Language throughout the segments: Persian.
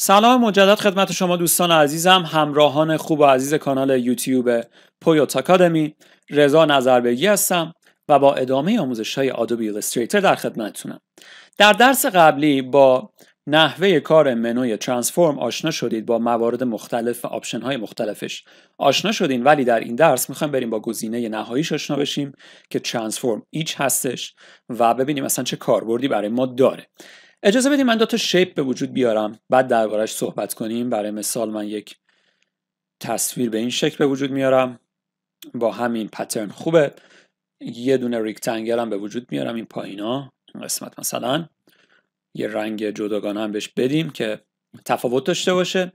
سلام مجدد خدمت شما دوستان عزیزم همراهان خوب و عزیز کانال یوتیوب پویوت اکادمی رضا نظربگی هستم و با ادامه آموزش های آدوبی در خدمتتونم در درس قبلی با نحوه کار منوی ترانسفورم آشنا شدید با موارد مختلف و آپشن های مختلفش آشنا شدین ولی در این درس میخوایم بریم با گزینه نهاییش آشنا بشیم که ترانسفورم ایچ هستش و ببینیم اصلا چه کاربردی برای ما داره اجازه بدیم من دو تا شیپ به وجود بیارم بعد دربارش صحبت کنیم برای مثال من یک تصویر به این شکل به وجود میارم با همین پترن خوبه یه دونه ریکتنگل هم به وجود میارم این پایینا قسمت مثلا یه رنگ جداگانه هم بهش بدیم که تفاوت داشته باشه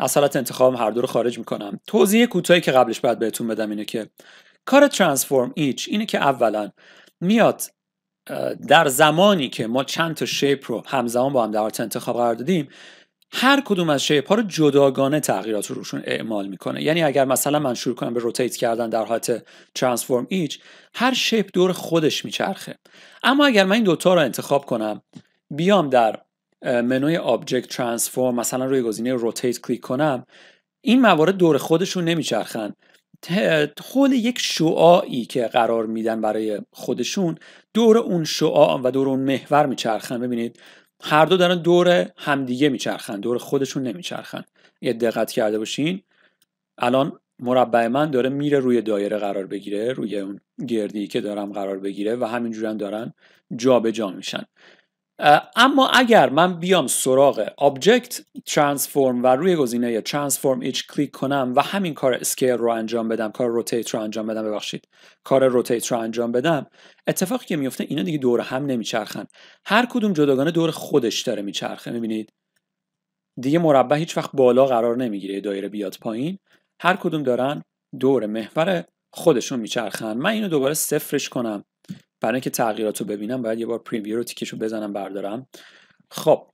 از حالت هر دو رو خارج میکنم توضیح کوتاهی که قبلش باید بهتون بدم اینه که کار ترانسفورم ایچ اینه که اولا میاد در زمانی که ما چند تا شیپ رو همزمان با هم در حالت انتخاب قرار دادیم هر کدوم از شیپ ها رو جداگانه تغییرات رو روشون اعمال میکنه یعنی اگر مثلا من شروع کنم به روتیت کردن در حالت ترانسفورم ایچ هر شیپ دور خودش میچرخه اما اگر من این دوتا رو انتخاب کنم بیام در منوی آبجکت Transform مثلا روی گزینه روتیت کلیک کنم این موارد دور خودشون نمیچرخن حول یک شعاعی که قرار میدن برای خودشون دور اون شعاع و دور اون محور میچرخن ببینید هر دو دارن دور همدیگه میچرخن دور خودشون نمیچرخن یه دقت کرده باشین الان مربع من داره میره روی دایره قرار بگیره روی اون گردی که دارم قرار بگیره و همینجورن دارن جابجا جا میشن اما اگر من بیام سراغ آبجکت ترانسفورم و روی گزینه ترانسفورم ایچ کلیک کنم و همین کار اسکیل رو انجام بدم کار روتیت رو انجام بدم ببخشید کار روتیت رو انجام بدم اتفاقی که میفته اینا دیگه دور هم نمیچرخن هر کدوم جداگانه دور خودش داره میچرخه میبینید دیگه مربع هیچ وقت بالا قرار نمیگیره دایره بیاد پایین هر کدوم دارن دور محور خودشون میچرخن من اینو دوباره صفرش کنم برای اینکه تغییرات رو ببینم باید یه بار پریویو رو تیکش رو بزنم بردارم خب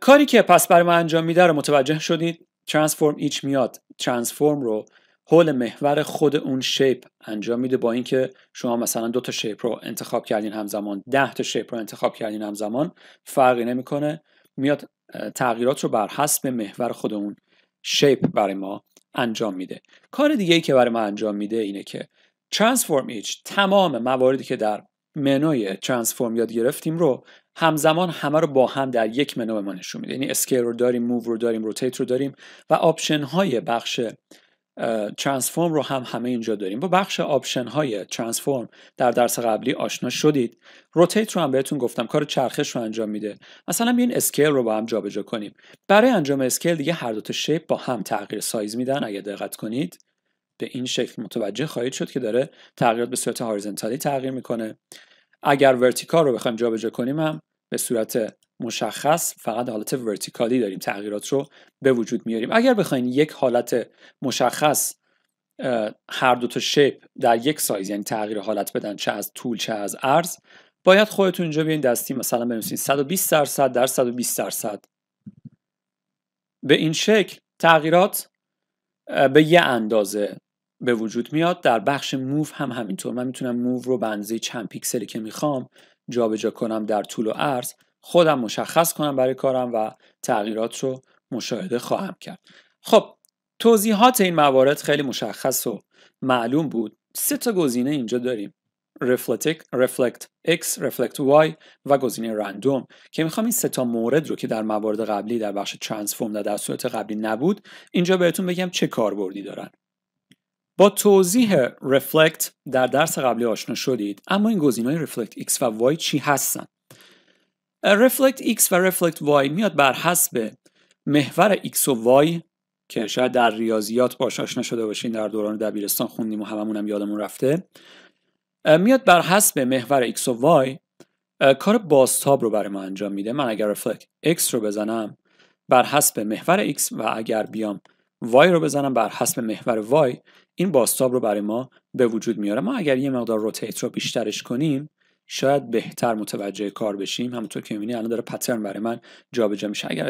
کاری که پس برای ما انجام میده رو متوجه شدید ترانسفورم ایچ میاد ترانسفورم رو حول محور خود اون شیپ انجام میده با اینکه شما مثلا دو تا شیپ رو انتخاب کردین همزمان ده تا شیپ رو انتخاب کردین همزمان فرقی نمیکنه میاد تغییرات رو بر حسب محور خود اون شیپ برای ما انجام میده کار دیگه ای که برای ما انجام میده اینه که ترانسفورم ایچ تمام مواردی که در منوی ترانسفورم یاد گرفتیم رو همزمان همه رو با هم در یک منو به ما نشون میده یعنی اسکیل رو داریم موو رو داریم روتیت رو داریم و آپشن های بخش ترانسفورم رو هم همه اینجا داریم با بخش آپشن های ترانسفورم در درس قبلی آشنا شدید روتیت رو هم بهتون گفتم کار چرخش رو انجام میده مثلا این اسکیل رو با هم جابجا کنیم برای انجام اسکیل دیگه هر دو تا شیپ با هم تغییر سایز میدن اگه دقت کنید به این شکل متوجه خواهید شد که داره تغییرات به صورت هاریزنتالی تغییر میکنه اگر ورتیکال رو بخوایم جابجا کنیم هم به صورت مشخص فقط حالت ورتیکالی داریم تغییرات رو به وجود میاریم اگر بخواین یک حالت مشخص هر دو تا شیپ در یک سایز یعنی تغییر حالت بدن چه از طول چه از عرض باید خودتون اینجا بیاین دستی مثلا بنویسین 120 درصد در 120 درصد به این شکل تغییرات به یه اندازه به وجود میاد در بخش موو هم همینطور من میتونم موو رو اندازه چند پیکسلی که میخوام جابجا کنم در طول و عرض خودم مشخص کنم برای کارم و تغییرات رو مشاهده خواهم کرد خب توضیحات این موارد خیلی مشخص و معلوم بود سه تا گزینه اینجا داریم Reflect, Reflect X, Reflect Y و گزینه رندوم که میخوام این سه تا مورد رو که در موارد قبلی در بخش ترانسفورم در, در صورت قبلی نبود اینجا بهتون بگم چه کاربردی دارن با توضیح رفلکت در درس قبلی آشنا شدید اما این های رفلکت X و Y چی هستن رفلکت X و رفلکت Y میاد بر حسب محور X و Y که شاید در ریاضیات باش آشنا شده باشین در دوران دبیرستان خوندیم و هم یادمون رفته میاد بر حسب محور X و Y کار بازتاب رو برای ما انجام میده من اگر رفلکت X رو بزنم بر حسب محور X و اگر بیام وای رو بزنم بر حسب محور وای این باستاب رو برای ما به وجود میاره ما اگر یه مقدار روتیت رو بیشترش کنیم شاید بهتر متوجه کار بشیم همونطور که میبینی الان داره پترن برای من جابجا میشه اگر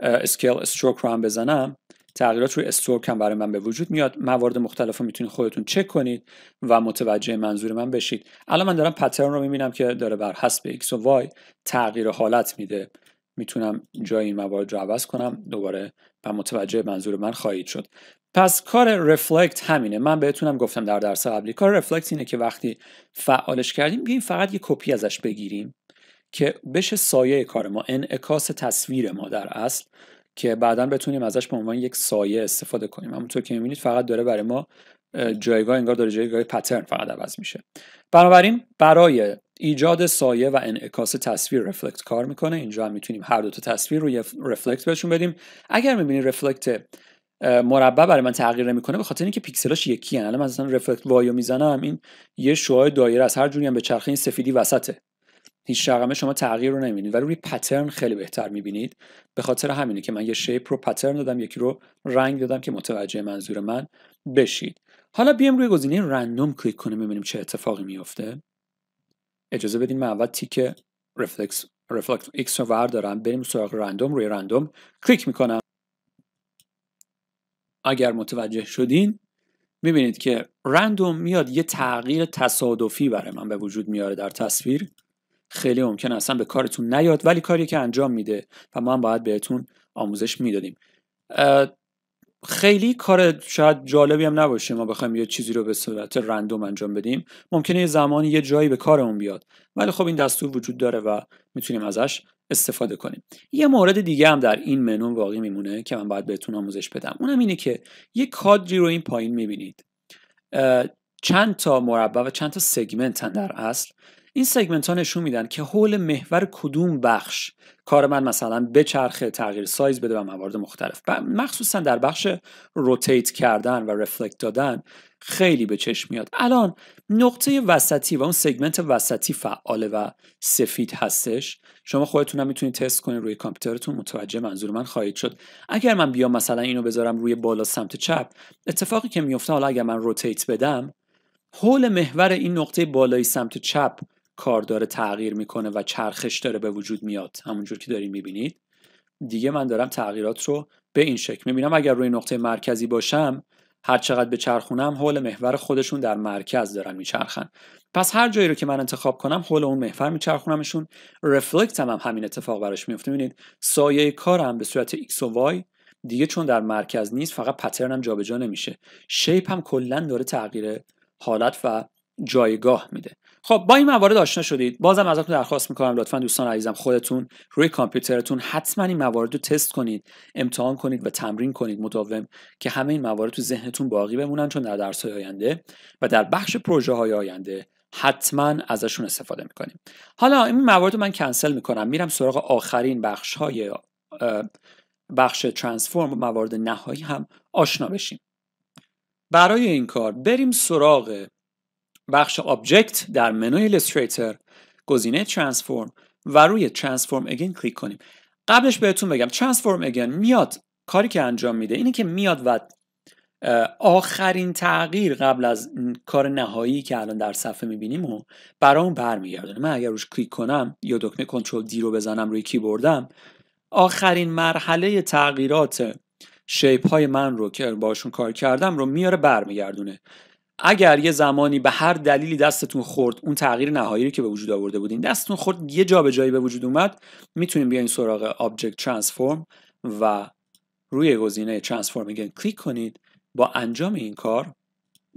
اسکیل استروک رو هم بزنم تغییرات روی استروک هم برای من به وجود میاد موارد مختلف رو میتونید خودتون چک کنید و متوجه منظور من بشید الان من دارم پترن رو میبینم که داره بر حسب x و وای تغییر حالت میده میتونم جای این موارد رو عوض کنم دوباره و متوجه منظور من خواهید شد پس کار رفلکت همینه من بهتونم گفتم در درس قبلی کار رفلکت اینه که وقتی فعالش کردیم بیایم فقط یه کپی ازش بگیریم که بشه سایه کار ما انعکاس تصویر ما در اصل که بعدا بتونیم ازش به عنوان یک سایه استفاده کنیم همونطور که میبینید فقط داره برای ما جایگاه انگار داره جایگاه پترن فقط عوض میشه بنابراین برای ایجاد سایه و انعکاس تصویر رفلکت کار میکنه اینجا هم میتونیم هر دو تا تصویر رو رفلکت بهشون بدیم اگر میبینی رفلکت مربع برای من تغییر میکنه، به خاطر اینکه پیکسلاش یکی ان الان مثلا رفلکت وایو میزنم این یه شعاع دایره از هر جوری هم به چرخه این سفیدی وسطه هیچ رقمه شما تغییر رو نمیبینید ولی روی پترن خیلی بهتر میبینید به خاطر همینه که من یه شیپ رو پترن دادم یکی رو رنگ دادم که متوجه منظور من بشید حالا بیام روی گزینه رندوم کلیک کنیم ببینیم چه اتفاقی میفته اجازه بدین من اول تیک رفلکس رفلکس ایکس رو وردارم بریم سراغ رندوم روی رندوم کلیک میکنم اگر متوجه شدین میبینید که رندوم میاد یه تغییر تصادفی برای من به وجود میاره در تصویر خیلی ممکن اصلا به کارتون نیاد ولی کاری که انجام میده و ما هم باید بهتون آموزش میدادیم خیلی کار شاید جالبی هم نباشه ما بخوایم یه چیزی رو به صورت رندوم انجام بدیم ممکنه یه زمانی یه جایی به کارمون بیاد ولی خب این دستور وجود داره و میتونیم ازش استفاده کنیم یه مورد دیگه هم در این منو باقی میمونه که من باید بهتون آموزش بدم اونم اینه که یه کادری رو این پایین میبینید چند تا مربع و چند تا سگمنت در اصل این سگمنت ها نشون میدن که حول محور کدوم بخش کار من مثلا بچرخه تغییر سایز بده و موارد مختلف مخصوصا در بخش روتیت کردن و رفلکت دادن خیلی به چشم میاد الان نقطه وسطی و اون سگمنت وسطی فعاله و سفید هستش شما خودتون هم میتونید تست کنید روی کامپیوترتون متوجه منظور من خواهید شد اگر من بیام مثلا اینو بذارم روی بالا سمت چپ اتفاقی که میفته حالا اگر من روتیت بدم حول محور این نقطه بالای سمت چپ کار داره تغییر میکنه و چرخش داره به وجود میاد همونجور که دارین میبینید دیگه من دارم تغییرات رو به این شکل میبینم اگر روی نقطه مرکزی باشم هر چقدر به چرخونم حول محور خودشون در مرکز دارن میچرخن پس هر جایی رو که من انتخاب کنم حول اون محور میچرخونمشون رفلکت هم, هم همین اتفاق براش میفته میبینید سایه کارم به صورت x و y دیگه چون در مرکز نیست فقط پترنم جابجا نمیشه شیپ هم کلا داره تغییر حالت و جایگاه میده خب با این موارد آشنا شدید بازم ازتون درخواست میکنم لطفا دوستان عزیزم خودتون روی کامپیوترتون حتما این موارد رو تست کنید امتحان کنید و تمرین کنید مداوم که همه این موارد تو ذهنتون باقی بمونن چون در درس های آینده و در بخش پروژه های آینده حتما ازشون استفاده میکنیم حالا این موارد رو من کنسل میکنم میرم سراغ آخرین بخش های بخش ترانسفورم موارد نهایی هم آشنا بشیم برای این کار بریم سراغ بخش آبجکت در منوی Illustrator گزینه Transform و روی Transform Again کلیک کنیم قبلش بهتون بگم Transform Again میاد کاری که انجام میده اینه که میاد و آخرین تغییر قبل از کار نهایی که الان در صفحه میبینیم و برامون برمیگردونه من اگر روش کلیک کنم یا دکمه کنترل دی رو بزنم روی کیبوردم آخرین مرحله تغییرات شیپ های من رو که باشون کار کردم رو میاره برمیگردونه اگر یه زمانی به هر دلیلی دستتون خورد اون تغییر نهایی رو که به وجود آورده بودین دستتون خورد یه جا به جایی به وجود اومد میتونین بیاین سراغ Object Transform و روی گزینه Transform میگن کلیک کنید با انجام این کار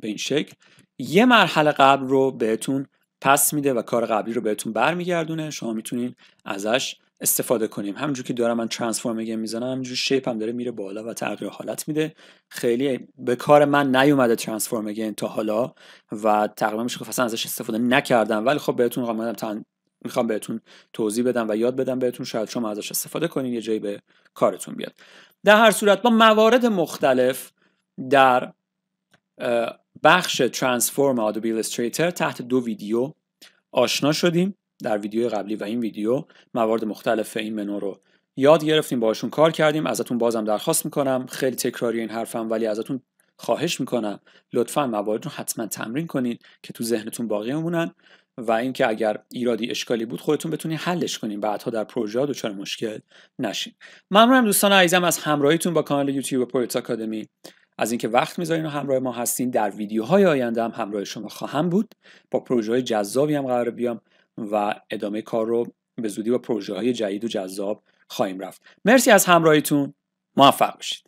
به این شکل یه مرحله قبل رو بهتون پس میده و کار قبلی رو بهتون برمیگردونه شما میتونین ازش استفاده کنیم همونجور که دارم من ترانسفورم گیم میزنم همینجور شیپ هم داره میره بالا و تغییر حالت میده خیلی به کار من نیومده ترانسفورم گیم تا حالا و تقریبا میشه اصلا ازش استفاده نکردم ولی خب بهتون تن... میخوام بهتون توضیح بدم و یاد بدم بهتون شاید شما ازش استفاده کنین یه جایی به کارتون بیاد در هر صورت با موارد مختلف در بخش ترانسفورم آدوبی تحت دو ویدیو آشنا شدیم در ویدیو قبلی و این ویدیو موارد مختلف این منو رو یاد گرفتیم باشون کار کردیم ازتون بازم درخواست میکنم خیلی تکراری این حرفم ولی ازتون خواهش میکنم لطفا موارد رو حتما تمرین کنید که تو ذهنتون باقی بمونن و اینکه اگر ایرادی اشکالی بود خودتون بتونید حلش کنین بعدها در پروژه دچار مشکل نشین ممنونم دوستان عزیزم از همراهیتون با کانال یوتیوب پروژه آکادمی از اینکه وقت میذارین و همراه ما هستین در ویدیوهای آینده هم همراه شما خواهم بود با پروژه های جذابی هم قرار بیام و ادامه کار رو به زودی با پروژه های جدید و جذاب خواهیم رفت مرسی از همراهیتون موفق باشید